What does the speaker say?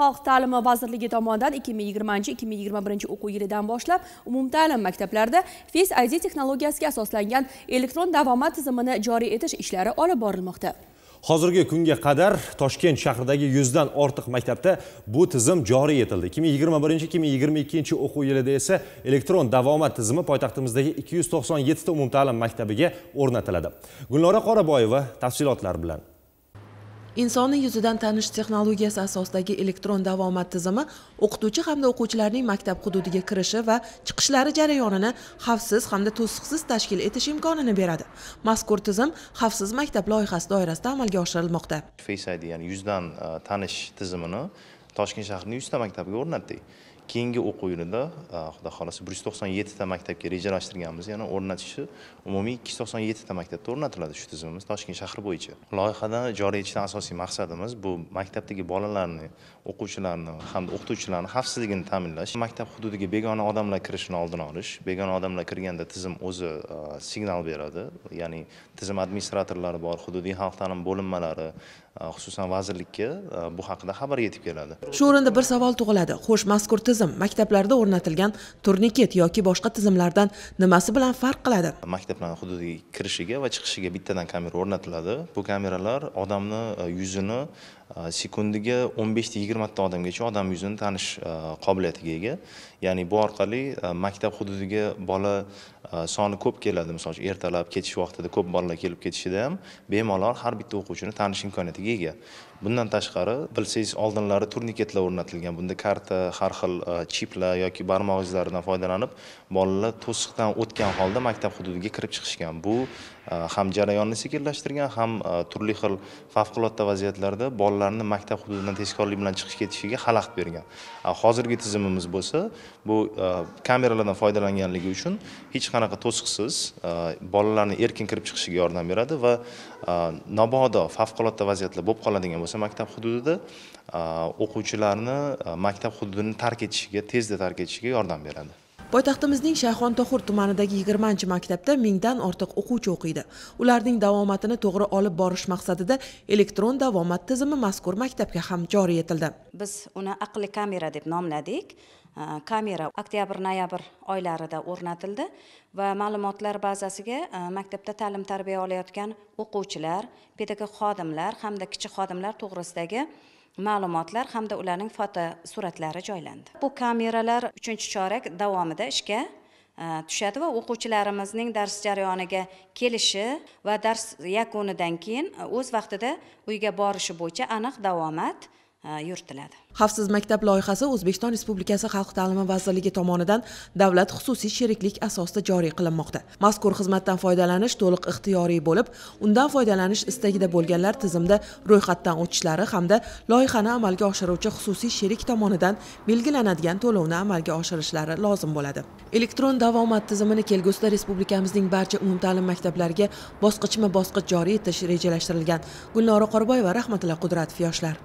xalq ta'limi vazirligi tomonidan 2020-2021 o'quv yilidan boshlab umumta'lim maktablarida face id texnologiyasiga asoslangan elektron davomat tizimini joriy etish ishlari olib borilmoqda hozirgi kunga qadar toshkent shahridagi 100 dan ortiq maktabda bu tizim joriy etildi 2021-2022 o'quv yilida esa elektron davomat tizimi poytaxtimizdagi 297 ta umumta'lim maktabiga o'rnatiladi gulnora qoraboyeva tafsilotlar bilan insonni yuzidan tanish texnologiyasi asosidagi elektron davomat tizimi o'qituvchi hamda o'quvchilarning maktab hududiga kirishi va chiqishlari jarayonini xavfsiz hamda to'siqsiz tashkil etish imkonini beradi mazkur tizim xavfsiz maktab loyihasi doirasida amalga oshirilmoqda face id ya'ni yuzdan e, tanish tizimini toshkent shahrining yuzta maktabiga o'rnatdik keyingi o'quv yilida xudo xohlasa bir yuz to'qson yettita maktabga rejalashtirganmiz yana o'rnatishi umumiy ikki yuz to'qson yettita maktabda o'rnatiladi shu tizimimiz toshkent shahri bo'yicha loyihada joriy etishdan asosiy maqsadimiz bu maktabdagi bolalarni o'quvchilarni hamda o'qituvchilarni xavfsizligini ta'minlash maktab hududiga begona odamlar kirishini oldini olish begona odamlar kirganda tizim o'zi signal beradi ya'ni tizim administratorlari bor hududiy xalq ta'limi bo'linmalari xususan vazirlikka bu haqida xabar yetib keladi shu o'rinda bir savol tug'iladi xo'sh mazkur tizim tizim maktablarda o'rnatilgan turniket yoki boshqa tizimlardan nimasi bilan farq qiladi maktablarni hududiga kirishiga va chiqishiga bittadan kamera o'rnatiladi bu kameralar odamni e, yuzini Э, sekundiga 15 ta 20 ta odamgacha odam yuzini tanish э, qobiliyatiga ega ya'ni bu orqali э, maktab hududiga bola soni ko'p keladi misol uchun ertalab ketish vaqtida ko'p bolalar kelib ketishida ham bemalol har bitta o'quvchini tanish imkoniyatiga ega bundan tashqari bilsangiz oldinlari turniketlar o'rnatilgan bunda karta har xil chiplar yoki barmoq izlaridan foydalanib bolalar to'siqdan o'tgan holda maktab hududiga kirib chiqishgan bu Э, ham jarayonni sekinlashtirgan ham э, turli xil favqulodda vaziyatlarda bolalarni maktab hududidan tezkorlik bilan chiqib ketishiga xalaqit bergan э, hozirgi tizimimiz bo'lsa bu kameralardan foydalanganligi uchun hech qanaqa to'siqsiz bolalarni erkin kirib chiqishiga yordam beradi va mabodo favqulodda vaziyatlar bo'lib qoladigan bo'lsa maktab hududida o'quvchilarni e, maktab hududini tark etishiga tezda tark etishiga yordam beradi poytaxtimizning shayxontohur tumanidagi 20 maktabda mingdan ortiq o'quvchi o'qiydi ularning davomatini to'g'ri olib borish maqsadida elektron davomat tizimi mazkur maktabga ham joriy etildi biz uni aqlli kamera deb nomladik kamera oktyabr noyabr oylarida o'rnatildi va ma'lumotlar bazasiga e, maktabda ta'lim tarbiya olayotgan o'quvchilar pedagog xodimlar hamda kichik xodimlar to'g'risidagi ma'lumotlar hamda ularning foto suratlari joylandi bu kameralar uchinchi chorak davomida ishga e, tushadi va o'quvchilarimizning dars jarayoniga kelishi va dars yakunidan keyin e, o'z vaqtida uyga borishi bo'yicha aniq davomat yuritiladi xavfsiz maktab loyihasi o'zbekiston respublikasi xalq ta'limi vazirligi tomonidan davlat xususiy sheriklik asosida joriy qilinmoqda mazkur xizmatdan foydalanish to'liq ixtiyoriy bo'lib undan foydalanish istagida bo'lganlar tizimda ro'yxatdan o'tishlari hamda loyihani amalga oshiruvchi xususiy sherik tomonidan belgilanadigan to'lovni amalga oshirishlari lozim bo'ladi elektron davomat tizimini kelgusida respublikamizning barcha umumta'lim maktablariga bosqichma bosqich joriy etish rejalashtirilgan gulnora qorboyeva rahmatilla qudratov yoshlar